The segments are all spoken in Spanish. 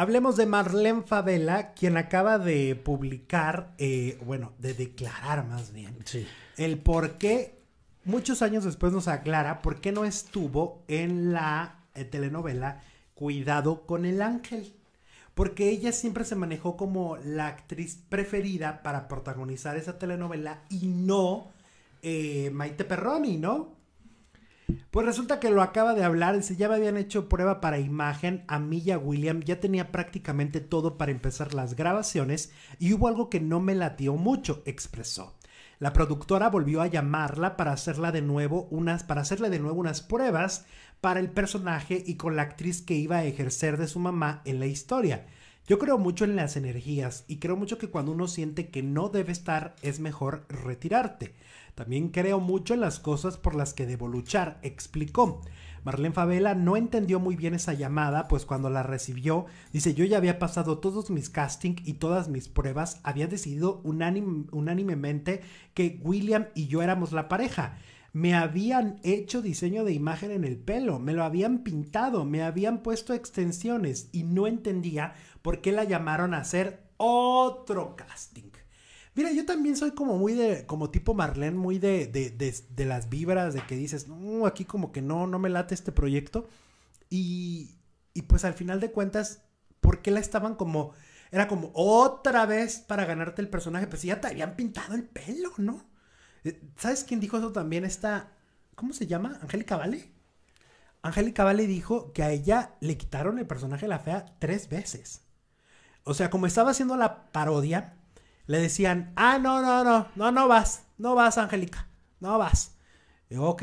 Hablemos de Marlene Favela, quien acaba de publicar, eh, bueno, de declarar más bien, el por qué, muchos años después nos aclara por qué no estuvo en la eh, telenovela Cuidado con el Ángel. Porque ella siempre se manejó como la actriz preferida para protagonizar esa telenovela y no eh, Maite Perroni, ¿no? Pues resulta que lo acaba de hablar, dice, ya me habían hecho prueba para imagen, a Milla Williams, William ya tenía prácticamente todo para empezar las grabaciones y hubo algo que no me latió mucho, expresó. La productora volvió a llamarla para hacerla de nuevo unas, para hacerle de nuevo unas pruebas para el personaje y con la actriz que iba a ejercer de su mamá en la historia. Yo creo mucho en las energías y creo mucho que cuando uno siente que no debe estar es mejor retirarte. También creo mucho en las cosas por las que debo luchar, explicó. Marlene Favela no entendió muy bien esa llamada, pues cuando la recibió, dice yo ya había pasado todos mis castings y todas mis pruebas, había decidido unánimemente que William y yo éramos la pareja me habían hecho diseño de imagen en el pelo, me lo habían pintado, me habían puesto extensiones y no entendía por qué la llamaron a hacer otro casting. Mira, yo también soy como muy de, como tipo Marlene, muy de, las vibras, de que dices, no, aquí como que no, no me late este proyecto. Y, y pues al final de cuentas, ¿por qué la estaban como, era como otra vez para ganarte el personaje? Pues ya te habían pintado el pelo, ¿no? Eh, ¿Sabes quién dijo eso también? Esta, ¿cómo se llama? Angélica Vale. Angélica Vale dijo que a ella le quitaron el personaje de la fea tres veces. O sea, como estaba haciendo la parodia, le decían, ah, no, no, no, no, no vas, no vas, Angélica, no vas. ok.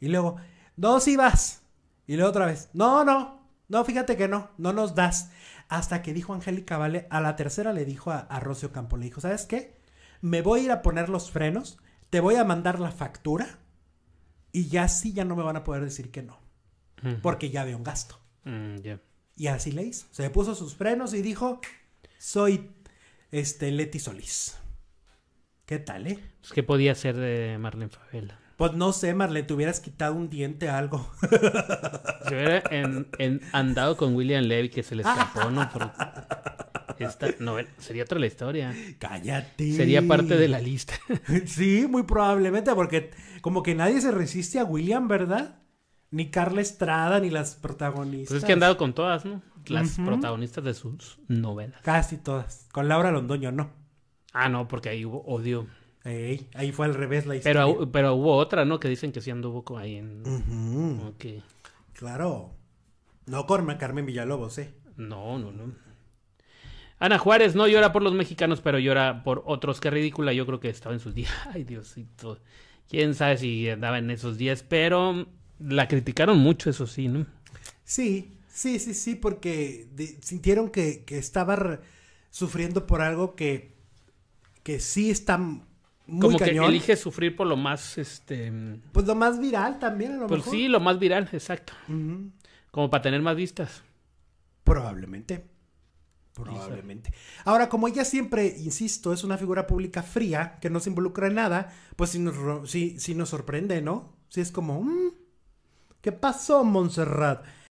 Y luego, no, si vas. Y luego otra vez, no, no, no, fíjate que no, no nos das. Hasta que dijo Angélica Vale, a la tercera le dijo a, a Rocio Campo, le dijo, ¿sabes qué? Me voy a ir a poner los frenos te voy a mandar la factura y ya sí, ya no me van a poder decir que no. Porque ya veo un gasto. Mm, y así le hizo. Se puso sus frenos y dijo, soy este Leti Solís. ¿Qué tal, eh? Pues, ¿Qué podía ser de Marlene Favela? Pues no sé, Marlene, te hubieras quitado un diente o algo. Se hubiera andado con William Levy que se le escapó, ¿no? Esta novela sería otra la historia. Cállate. Sería parte de la lista. sí, muy probablemente, porque como que nadie se resiste a William, ¿verdad? Ni Carla Estrada, ni las protagonistas. Pues es que han dado con todas, ¿no? Las protagonistas de sus novelas. Casi todas. Con Laura Londoño, no. Ah, no, porque ahí hubo odio. Ey, ahí fue al revés la historia. Pero, pero hubo otra, ¿no? Que dicen que sí anduvo ahí en. Claro. No con Carmen Villalobos, ¿eh? No, no, no. Ana Juárez no llora por los mexicanos, pero llora por otros. Qué ridícula. Yo creo que estaba en sus días. Ay, Diosito. Quién sabe si andaba en esos días, pero la criticaron mucho, eso sí, ¿no? Sí, sí, sí, sí, porque sintieron que, estaba sufriendo por algo que, que sí está muy como que elige sufrir por lo más, este... Pues lo más viral también, a lo pues sí, lo más viral, exacto. Como para tener más vistas. Probablemente. Probablemente. Ahora, como ella siempre, insisto, es una figura pública fría, que no se involucra en nada, pues sí nos, nos sorprende, ¿no? si es como, mm, ¿qué pasó, Montserrat?